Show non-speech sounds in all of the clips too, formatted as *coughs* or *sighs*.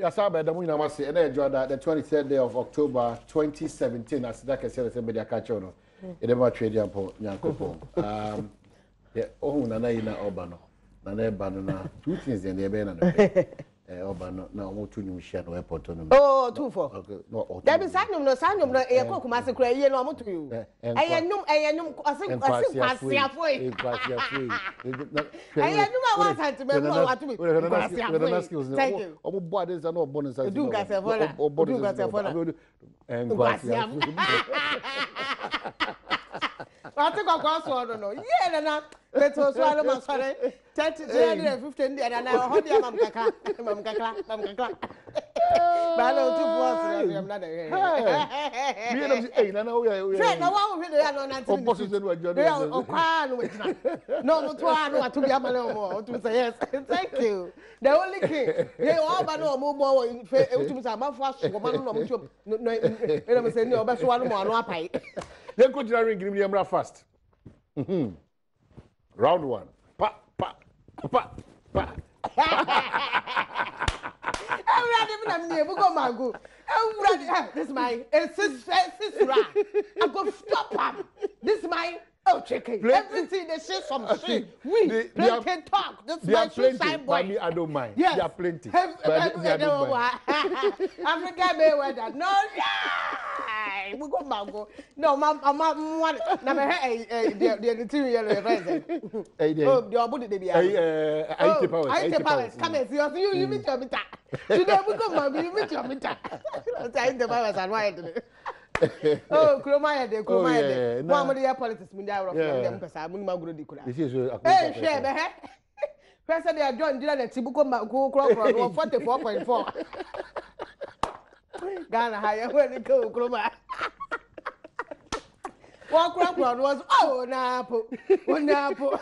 yasa abɛda mu nyinaa wase ɛna ɛdwa da the twenty third day of october twenty seventeen aseda kɛseɛ na sɛ mbɛdi aka It never trade. ma twɛ di apɔ nyankopɔn ɔhu nana in na ɔba no nana ɛba no na two things deɛ deɛ ɛbɛyɛ na no ọba na ọmọ tún nyum na airport ọnum. ooo tunfọ dabi saa nyom no saa nyom no eya na ọmọ tún yi o ẹyẹ nyom ẹyẹ nyom ọsi ọsi nkwasiafo yi ẹyẹ nyom awọn asantuma mu awọn atumi nkwasiafo yi thank you. ọmọ bọ nkwasiafo wate kɔkɔɔ soɔ no no yie nana bɛti o soɔ no ma sɔre tɛnti three hundred and fifty deɛ nana ɔhɔ deɛ mam kakra mam kakra mam kakra baana o ti bu ɔsoro ɛfiyam na na yɛ yɛ mi yɛ na mi ɛyi nana o yɛ o yɛ fɛ na wa ohun de yɛ anɔ na ti mi ɔbɔ sise nu ɛjɔ de yɛ ɔkwa nu ɛgyina na ɔmo to a no wa to bi ama ne ɔmo ɔmo yes thank you the only king yɛ ɔba na ɔmo bɔ wɔ fɛ etu mi sɛ amafo asogɔma no na ɔmo tí o na ɛnam sɛ ɛni ɔbɛ so wa no ma ɔno apa yi yɛn ko gyina ring me yɛn mra fast mm-hmm. round one pa pa pa pa. ewura de bi na mi ni ebu ko mango ewura de this my sisira i go stop him. this is my. Oh, chicken. Plain, Everything they say some uh, shit. We they, they are, can talk. This is my plenty, sign boy. Mommy, I don't mind. Yes. They are plenty. Have, have, me, I don't mind. *laughs* Africa Mayweather. No, yeah. We go mango. No, mama, mama, one. Now me. hair, eh, eh, the the the two yellow friends. the the. Oh, the abu de biya. the eh, Aite oh, Powers. Aite Powers. Come and see us. You, you meet mm. your meter. Today *laughs* we go mango. You meet your meter. Aite *laughs* Powers and why? *laughs* oh kuroma yɛ de kuroma oh, yɛ de mo a mo de yɛ politics mo de ayɔrɔ fún mi nkasa mo ni ma goro di kura ee hwɛ bɛ hɛ pɛsɛ de ɛjɔ ndira na ti bu ko ma ko kurɔkurɔ wɔ *laughs* forty four point four ghana ha yɛ wɔ ni ko kuroma wọ́n kurɔkurɔ wọ́n sọ ọ́ oh, ọ́ náà po ọ́ oh, náà po. *laughs*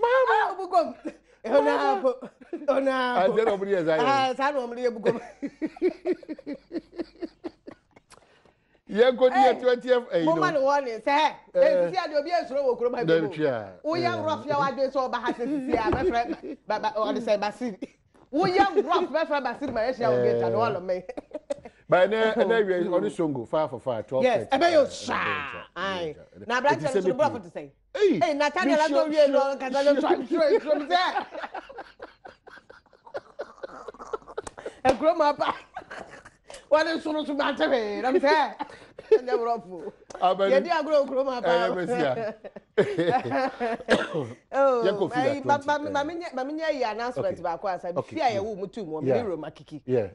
Mama! Oh, ona apo ona apo ade na omuri ezai ah sa na omuri ebukom *laughs* yẹn kò ní yẹ eh, twenty f ẹyin eh, eh. o. mo máa ní wọ́n ní sẹ́ obi èsúró wò kúrò máa bí mu wúyẹ́ rọ́ọ̀fù yẹn wájú sọ ọba ha sisi à mẹ́fẹ́ ọ̀dísẹ́ basiri wúyẹ́ rọ́ọ̀fù mẹ́fẹ́ basiri mà ẹ̀ ṣe àwọn ọ̀gbìn ìtàn ní wọ́n lọ mẹ́yẹ but ɛnɛ ɛnɛ *laughs* wiye ɔni songo fire for five, twelve thirty. yes ɛbɛ y'o saa ayi na abiranti yɛrɛ sunu bɔlɔ kutu sɛyi. ee nata ni alato wiye lɔ kata lɛ tura tura tura mi sɛ. ɛkuro ma ba *laughs* wani sunu sunba tɛ fɛ yɛrɛ mi sɛ ɛnɛ wurɔfo yɛdi agorɔ okuro ma paa ɛyɛ bɛ si a yɛ kɔ fi la twenty ten maame nye yi announcement baako asa efi a yɛ wo mu tu mu ɔmɛ roma kiki ɛyɛ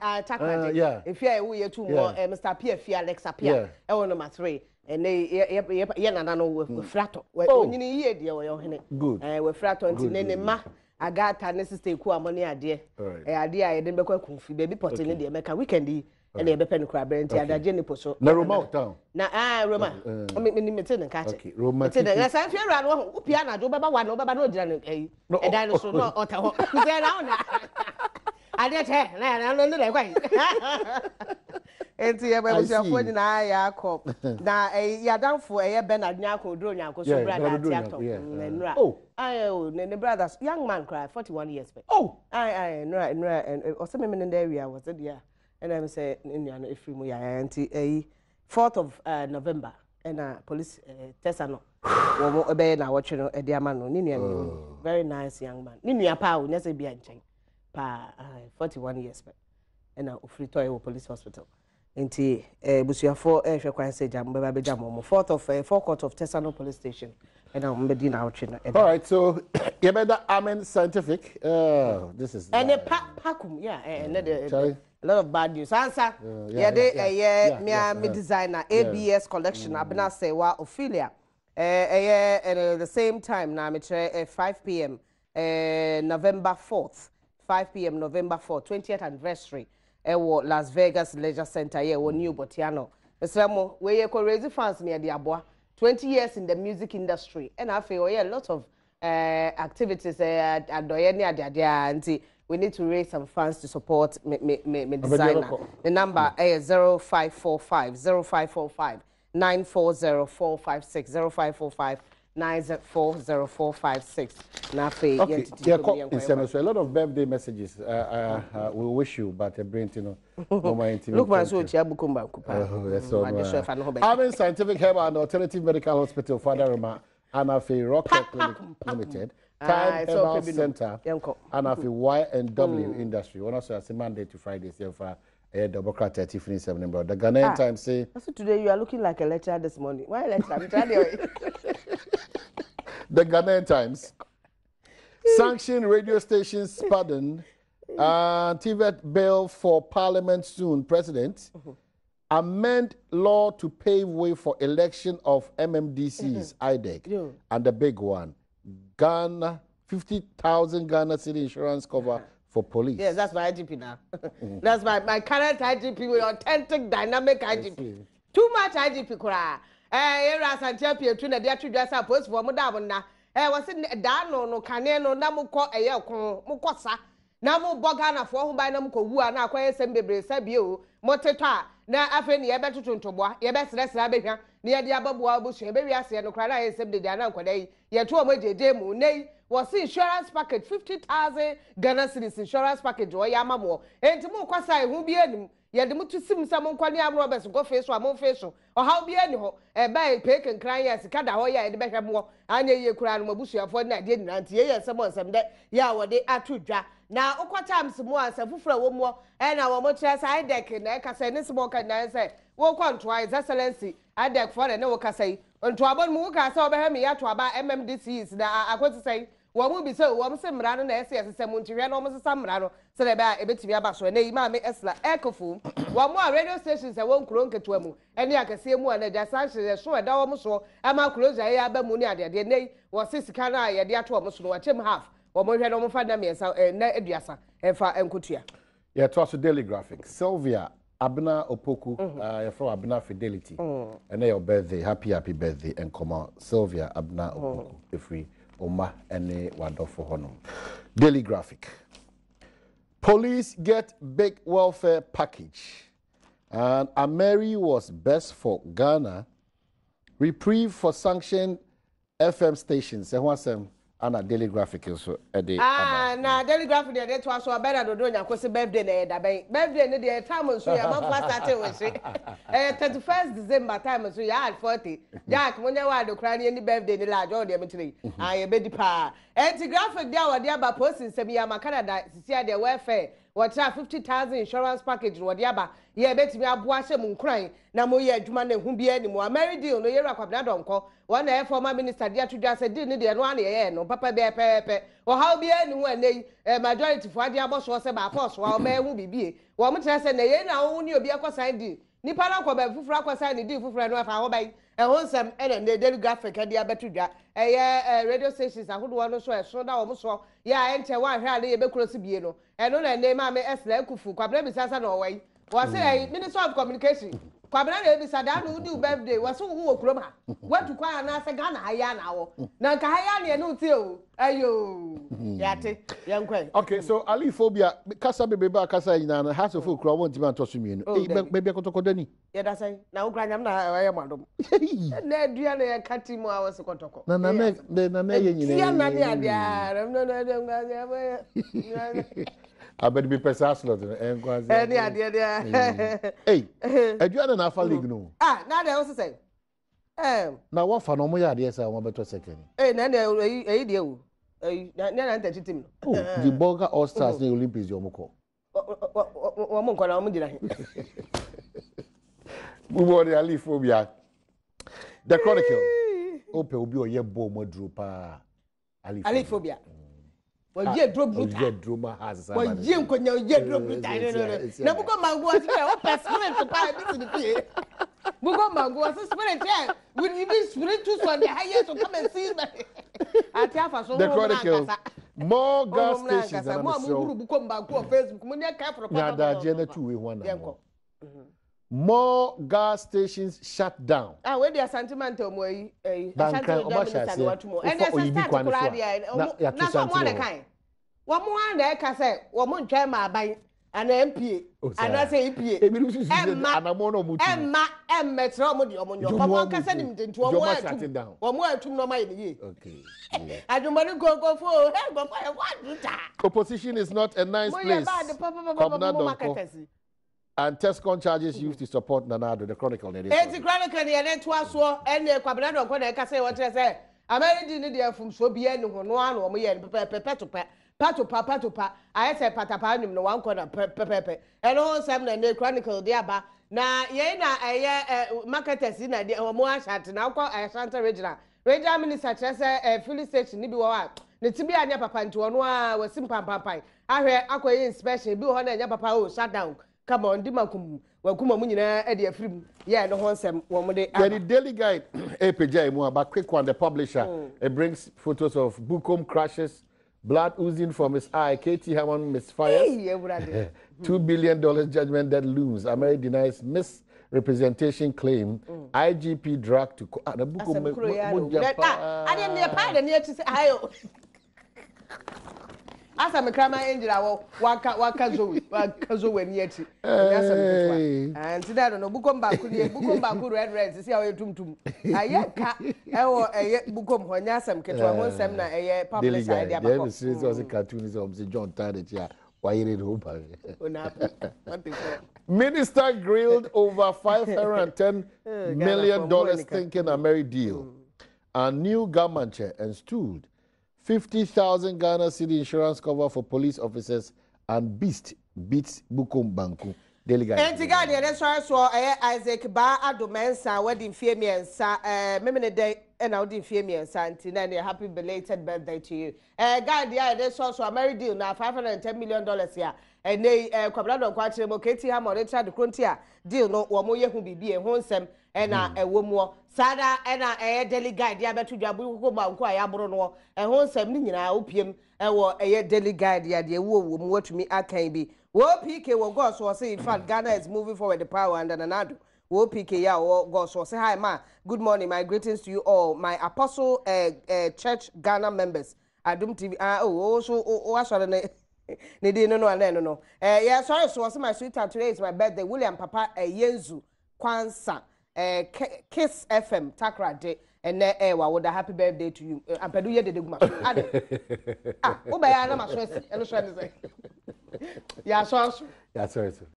atakade efi a yɛ wo yɛ tu mu ɔ mr pia fi alexa pia ɛwɔ number three ɛnɛ eh, yɛ yɛ nana no wɛfura mm. tɔ oh. onyini yie deɛ wɔyɛ ɔhene ɛɛ eh, wɛfura tɔ nti ne ne ma agata ne sista eku amɔ eh, ne adeɛ ɛyɛ adeɛ a yɛde bɛkɔ ɛkun fi beebi pɔtɛ ne deɛ mɛka weekend yi ɛna yɛbɛpɛ no kora berɛ nti adagye ne po so na roma town na ah roma uh, mete ne nka kyɛ mete ne na saa mfie wura no wɔ wopia anadwo wobɛba wa no wobɛba na ogyina eh, no ayi oh, ɛdan no so na oh, oh. ɔta hɔ sɛ na wona adeɛ kyɛ na yɛna no ne dɛ kwae *laughs* nti yɛbɛbusuafoɔ nyinaa yɛ akɔ *laughs* na eh, yɛadamfo ɛyɛ bernard nyanko oduro nyanko so bra na ate atɔ nnura ayɛ o ne brothers young man koraa forty one years pɛ ɔ ayɛ ayɛ nnura nnura eh, ɔsɛ mímu ne dɛ wia wɔ sɛ deɛ a ɛna ɛmu sɛ ne nua no efiri mu yaya nti ɛyi fourth of uh, november ɛna uh, police uh, eh, tesa no *sighs* wɔn ɛbɛyɛ eh, na awɔtwe no ɛde ama no ne eh, nua oh. no very nice young man ne nua paa o nyɛ sɛ bi a nkyɛn paa uh, forty one years pɛ ɛna ofiri tɔɛ wɔ police hospital nti ebusuafoɔ ɛrehwɛ kwan sɛ gya mo bɛba bɛgya mo fourth of uh, forecourt of tesano police station ɛna wɔn uh, bɛdi na awɔtwe no ɛda. all right so *coughs* yɛbɛda amen scientific uh, this is. ɛnɛ pa pakum yeah ɛnɛ de. Mm, a lot of bad news ansa yɛde ɛyɛ mia mi designer abs collection mm. abena sewa ophelia ɛyɛ eh, eh, eh, the same time now, mekyerɛ 5 pm november 4th 5 pm november 4th 20th anniversary ɛwɔ las vegas leisure center yɛ wɔ new botiano mesrɛ mo wɔyɛ kɔ raise funds ne the aboa 20 years in the music industry ɛna afei wɔyɛ a lot of uh, activities adɔyɛ ne adeadeɛ a nti we need to raise some funds to support me, me, me, me designer. The number is 0545 0545 940456 0545 94046 nafe okay yeah call a lot of birthday messages uh, uh, uh, we wish you but a uh, brain you know no more *laughs* intimate look man so chia bukum ba kupa that's all right Amen Scientific Herbal and Alternative Medical Hospital Father Roma and afe Rocket Clinic Limited Time ah, Center, and after mm-hmm. Y and W mm. Industry. One also has a Monday to Friday, so far. A Democrat at eh, Tiffany Seven The Ghanaian ah, say. So today you are looking like a lecturer this morning. Why lecturer? I'm trying *laughs* The Ghanaian Times. *laughs* Sanction radio stations *laughs* pardon. Mm. Uh, TVET bill for parliament soon, President. Mm-hmm. Amend law to pave way for election of MMDCs, mm-hmm. IDEC, and the big one. Ghana, 50,000 Ghana City insurance cover for police. Yes, that's my IGP now. Mm. *laughs* that's my, my current IGP with authentic, dynamic IGP. Too much IGP, Kura. Eh, era Santia Pietru na dia tudwa sa post for mu da na. Eh, wo se da no no kane na mu kɔ ɛyɛ eh, sa. Na mu bɔ Ghana fo ho na mu kɔ wu a na akɔ yɛ o. a na afei na yɛde abɛboa abusua bɛwi aseɛ no koraa na ayɛ nsɛm dede ana nkɔda yi yɛto wɔn agyegye mu ne yi wɔsi insurance package fifty thousand ghana series insurance package wɔyɛ ama mu wɔ nti mu kɔsa ehu bi anim yɛde mu to sim sɛ mo nkɔ ne amuro bɛsi nkɔ fee so a mo fee so ɔhaw bi ani hɔ ɛbɛn pee kankran yɛ sika da hɔ yɛ a yɛde bɛhwɛ mo anya yie kura no mo abusuafoɔ ne adeɛ nyinaa nti yɛyɛ nsɛm ɔnsɛm dɛ yɛ a wɔde ato dwa na wokɔ times mu a sɛ foforɔ wɔ mu ɛna wɔn kyerɛ sɛ idec na ɛkasa ne nsɛm ɔka nyinaa sɛ wɔkɔ ntoa his excellence adek fɔ de ne wo kasa yi ntoaba mu woka sɛ wɔbɛhɛ mi yɛ atoaba mmdcs na akɔsi sɛ wɔn mu bi sɛ wɔn se mmara no na ɛsɛ ɛsesɛ mu nti hwɛ na wɔn sesa mmara no sɛdeɛ bɛyɛ a ebetumi aba so ɛnɛ e yi maame ɛsla ɛkofo e *coughs* wɔn mu a radio stations ɛwɔ nkuro nketewa mu ɛne e akɛseɛ mu a na gya san hyɛ so ɛda wɔn so ɛma kuro gya yɛ aba mu ne adeadeɛ nɛ yi wɔsi sika no a yɛde ato wɔn so no wɔkyɛm half wɔn hwɛ na wɔn fa na mmiɛnsa ɛnɛ aduasa ɛfa nkotua. yɛtoa so daily graphic sylvia abena opoku yɛfrɛ mm-hmm. uh, abena fidelity ɛnɛ mm. yɛ birthday happy happy birthday nkɔmɔ sylvia abena mm. opoku ɛfiri ɔma ne wadɔfo hɔ daily graphic police get big welfare package and ameri was best for ghana reprieve for sanctioned fm stations ɛho asɛm ana daily graphic nso ɛde ah, aba na daily graphic deɛ de to aso abɛna dodo nyakosi birthday na yɛ da bɛn birthday ne deɛ time nso yɛ amanfo asate wɔ ɛyɛ thirty first december time nso yɛ at forty jack mo nyɛ wa adokora ne yɛni birthday ne laajɔ ɔdeɛ mo tiri mhm. a ah, yɛ bɛ di paa ɛnti eh, graphic deɛ wɔde aba posi nsɛm yi ama canada sisi adeɛ welfare wɔkyerɛ fifty thousand insurance package no wɔde aba yɛ ebetumi aboa hyɛ mu nkuran na mo yɛ adwuma na ehu biara anim amari deal no yɛwura kwabena dɔnkɔ wɔn na yɛ former minister de ato dwa sɛ deal no deɛ no ano yɛyɛ no papa bɛɛ pɛɛpɛ ɔhaw biara ni ho ɛnɛ yi ɛɛ majority fo adi abɔ soɔ sɛ baako ɔsoa ɔmɛ ɛho bibie wɔn kyerɛ sɛ na yɛn na ɔho ni obi akɔ sign deal nipa no akɔ baabi foforɔ akɔsa ne di foforɔ no afa ahoban ɛho nsɛm ɛna ne daily graphic ɛde abɛto dwa ɛyɛ ɛ radio stations ahodoɔ no so ɛso na wɔn so yɛ a ɛnkyɛn wɔn ahwɛ ale yɛ bɛkuro si bie no ɛno na ɛnɛ maame ɛsra ekufu kwabena bisasa na ɔwɔ yi wɔsi mm. ɛyi minister of communication kwabena na ebisa da na ụdị birthday wasu ụhụ wọ kurom ha wetukwa ya n'asị gaa na ha ya na awọ na nka ha ya na ya n'uti o ayo ya te ya nkwe. ok so alifobia kasa bebebe a kasa yi na ha sofu okura ọmọ ntoma ntọ so mmienu eyi bẹbi kotoko dani. ya da sẹyin na okura anyam na ẹ yẹ mu adum na edua na yẹ ka ti mu awọ si kọtọkọ. na na na na na yẹ nyina yẹ nyina yẹ nyina. abɛde bi pɛ sɛ asɔlɔ de no ɛnkɔ ase. ɛni adeɛ deɛ. ee aduane na n'afa league Ah, a n'adeɛ o sisan. na wafa na ɔmo yɛ adeɛ sɛ ɔmo bɛtɔ second. ee na ɛni ɛyi deɛ o ɛyi na na ntɛ titi mu. o di bulgar all stars mm. ni olympics de ɔmo kɔ. ɔmo nkɔ na ɔmo gyina he. bubɔ de ali fo the chronicle o pɛ obi ɔyɛ bɔ ɔmo aduro paa ali fo wɔyɛ duro buruta wɔyɛ duro ma ha sisan wɔyɛ nkonya wɔyɛ duro buruta yɛrɛ yɛrɛ na bukɔ mango wɔsi fɛ wɔpɛ spirit pa ebi si ni fie bukɔ mango wɔsi spirit yɛ with ibi spirit tu sɔ de ha yɛ so come and see me *laughs* ati afa so wɔn mu more oh, gas stations ana mi sɛ wɔn mu amu buru bukɔ mango wɔ facebook more gas stations shut down. ah wey eh, eh, eh, oh, di asante man tẹ ọmọ yi ẹyi asante ọjọ minista ni wọn tún mọ ẹni ẹsẹ start kura adiẹ na sọ mu adaka yi wọn mu adaka kasẹ wọn mu ntwẹ maa ban ana npa ana sẹ epa ẹma ẹma ẹmẹtẹrẹ ọmọ di ọmọ nyọ ọmọ kasẹ ni ntutu ọmọ ẹtum ọmọ ẹtum n'ọmọ yẹ niye adumani koko fo ẹ gbọmọ ẹ wá dùn ta. opposition is not a nice place. mo yẹ báyìí pápápápá and Tescon charges youth mm-hmm. to support Nanado, the Chronicle. It's the Chronicle, and then twice war, and the Quabrano, when I can say what I say. American India from Sobian, one or me and Pepe to Pet. Patupa, patupa, I said patapanum, no one corner, pepe, and all seven and the chronicle, the abba. Now, yena, a e, e, marketers in a moashat, and alcohol, a shanta regional. Regional minister, Chester, a e, filling station, Nibiwa. ne ti bi a nyɛ papa nti wɔn a wɔsi mpampapan ahwɛ akɔyɛ inspection bi wɔ hɔ na nyɛ papa o oh, shut down kama ɔn di ma kum wakuma mu nyinaa ɛde afiri mu yɛ ɛno ho nsɛm wɔn de. yɛ di daily guide apagya emu aba quick one the publisher mm. it brings photos of bukom crashes blood oozing from his eye katie hammond misfires *laughs* two billion dollars judgment that looms ameri denies miss representation claim mm. igp drug to. ah na bukom mo mo japa. adeɛ ni yɛ pa adeɛ ni yɛ ti sɛ ayo asa me kraman angel awo waka waka zo waka zo wani yati asa me kwa anti da no bukom ba ku ne bukom ba ku red red si awo tumtum *laughs* aye ka ewo eye bukom eh. ho nya asam ketwa ho nsem na eye public idea ba ko serious was a mm. cartoon is obviously John Tade ya wayere ho ba *laughs* Minister grilled over 510 *laughs* eh, million dollars thinking a merry deal. Mm. A new government chair and stood 50,000 Ghana City insurance cover for police officers and Beast beats Bukum Banku. nti ghana yɛde sɔre soɔ ɛyɛ isaac ba adomansa wɔde mfie mmiɛnsa ɛɛ mímu ne dɛ ɛna wode mfie mmiɛnsa nti na ɛne happy belated birthday to you ɛɛ gaadi a yɛde sɔɔsɔ amari deal na five hundred and ten million dollars a ɛnɛ ɛɛ kwabena dɔnkɔ akyerɛ mu keti ha ma ɔde kyerɛ adekoro nti a deal no wɔn yɛ ho biribi ɛho nsɛm ɛna hmm. ɛwɔ mu hɔ saa da ɛna ɛyɛ daily guide yɛ abɛto dwa bu koko banko a yɛaboro no ɛho nsɛm ne nyinaa opiem ɛwɔ ɛyɛ daily guide yɛ adeɛ ɛwɔ wɔ mu wɔtumi akan bi wɔ pk wɔ gɔɔso wopk a ɔwɔ gɔs ɔsɛ hi ma good morning my greetings to you all my apostle uh, uh, church ghana members adum tv ah uh, oh so wasɔre ne *laughs* ne din no no ana ɛno no ɛɛ yɛ sɔre so ɔsɛ my sweetheart today is my birthday william papa ɛyenzu eh, kwansa ɛɛ kiss fm takra de ɛnɛ ɛɛ wa woda happy birthday to you apɛdu yɛ dede guma adi ah wobɛyɛ anam asɔrɛsi ɛno sɔrɔ ɛni sɛ *laughs* yasɔrɔ so yasɔrɔ so.